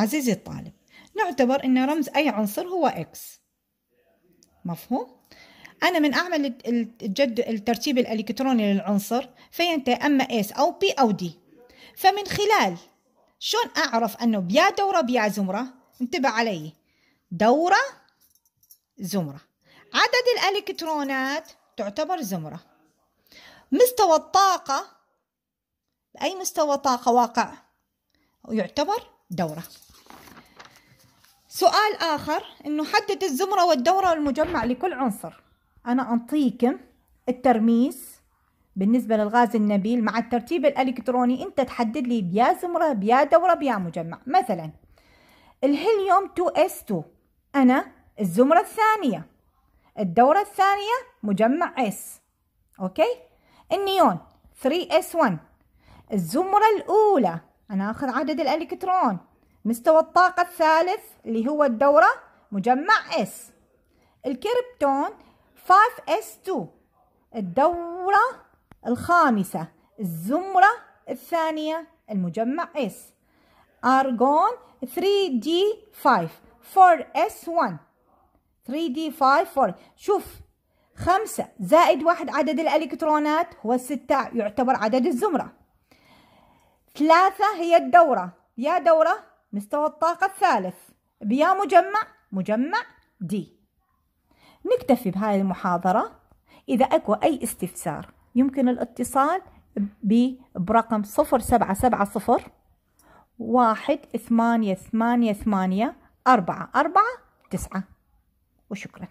عزيزي الطالب نعتبر أن رمز أي عنصر هو إكس مفهوم؟ أنا من أعمل الجد الترتيب الإلكتروني للعنصر فينتهي أما إس أو بي أو دي فمن خلال شلون أعرف أنه بيا دورة بيا زمرة انتبه علي دورة زمرة عدد الإلكترونات تعتبر زمرة مستوى الطاقة أي مستوى طاقة واقع يعتبر دورة سؤال آخر إنه حدد الزمرة والدورة والمجمع لكل عنصر أنا أعطيكم الترميس بالنسبة للغاز النبيل مع الترتيب الإلكتروني أنت تحدد لي بيا زمرة بيا دورة بيا مجمع مثلا الهيليوم 2S2 أنا الزمرة الثانية الدورة الثانية مجمع S أوكي النيون 3S1 الزمرة الأولى أنا أخذ عدد الإلكترون مستوى الطاقة الثالث اللي هو الدورة مجمع S الكربتون 5S2 الدورة الخامسة الزمرة الثانية المجمع S أرجون 3D5 4S1 3D5 4 شوف خمسة زائد واحد عدد الإلكترونات هو ستة يعتبر عدد الزمرة ثلاثة هي الدورة يا دورة مستوى الطاقة الثالث بيا مجمع مجمع دي نكتفي بهاي المحاضرة إذا أكو أي استفسار يمكن الاتصال برقم صفر سبعة سبعة صفر واحد ثمانية ثمانية ثمانية أربعة أربعة تسعة وشكراً